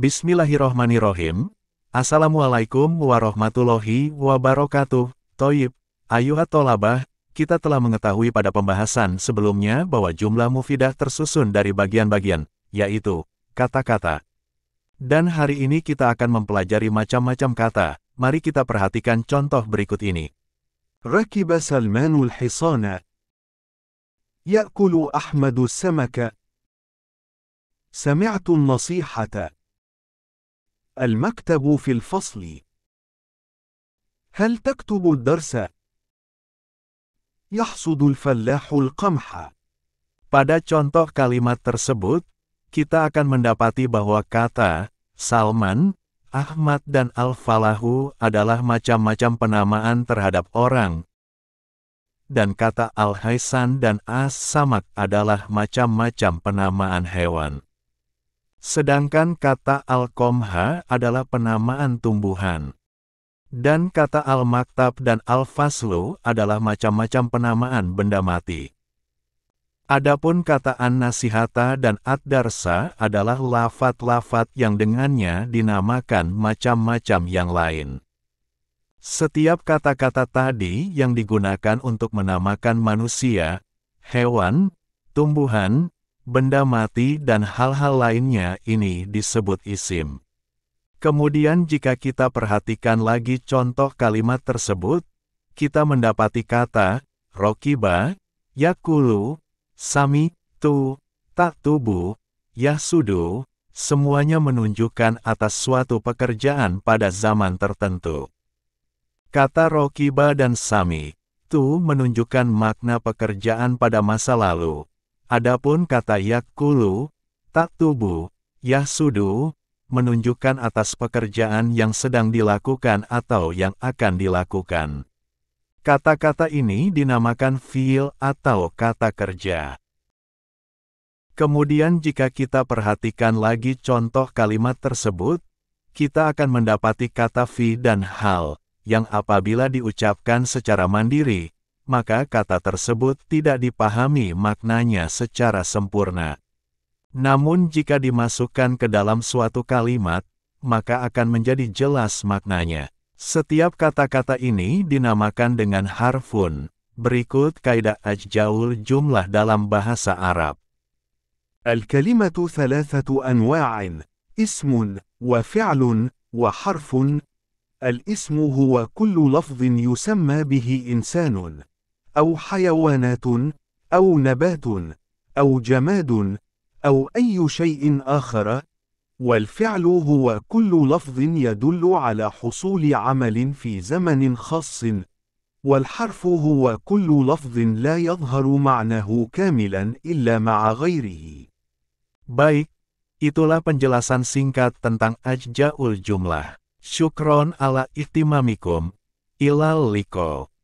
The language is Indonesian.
Bismillahirrohmanirrohim. Assalamualaikum warahmatullahi wabarakatuh. Toyib, ayuhat tolabah, kita telah mengetahui pada pembahasan sebelumnya bahwa jumlah mufidah tersusun dari bagian-bagian, yaitu kata-kata. Dan hari ini kita akan mempelajari macam-macam kata. Mari kita perhatikan contoh berikut ini. Rakiba Salmanul Hisana Ya'kulu Ahmadu Samaka Sami'atun nasihata المكتب في الفصل. هل تكتب الدرس؟ يحصد الفلاح القمح. Pada contoh kalimat tersebut, kita akan mendapati bahwa kata Salman, Ahmad dan Al-Falahu adalah macam-macam penamaan terhadap orang. Dan kata Al-Haisan dan As-Samad adalah macam-macam penamaan hewan. Sedangkan kata al-komha adalah penamaan tumbuhan. Dan kata al-maktab dan al-faslu adalah macam-macam penamaan benda mati. Adapun kata an-nasihata dan ad-darsa adalah lafat-lafat yang dengannya dinamakan macam-macam yang lain. Setiap kata-kata tadi yang digunakan untuk menamakan manusia, hewan, tumbuhan, benda mati dan hal-hal lainnya ini disebut isim. Kemudian jika kita perhatikan lagi contoh kalimat tersebut, kita mendapati kata, rokiba, yakulu, sami, tu, tak tubuh, yasudu, semuanya menunjukkan atas suatu pekerjaan pada zaman tertentu. Kata rokiba dan sami, tu menunjukkan makna pekerjaan pada masa lalu, Adapun kata yakulu, tak tubuh, yahsudu, menunjukkan atas pekerjaan yang sedang dilakukan atau yang akan dilakukan. Kata-kata ini dinamakan fiil atau kata kerja. Kemudian jika kita perhatikan lagi contoh kalimat tersebut, kita akan mendapati kata fi dan hal, yang apabila diucapkan secara mandiri, maka kata tersebut tidak dipahami maknanya secara sempurna. Namun jika dimasukkan ke dalam suatu kalimat, maka akan menjadi jelas maknanya. Setiap kata-kata ini dinamakan dengan harfun. Berikut kaidah ajjaul jumlah dalam bahasa Arab. الكلمة ثلاثة أنواع اسم وفعل وحرف الاسم هو كل لفظ يسمى به إنسان أو حيوانات أو نبات أو جماد أو أي شيء آخر والفعل هو كل لفظ يدل على حصول عمل في زمن خاص والحرف هو كل لفظ لا يظهر معناه كاملا إلا مع غيره Baik, itulah penjelasan singkat tentang ajja'ul jumlah. Syukron ala ihtimamikum. Ilal likol.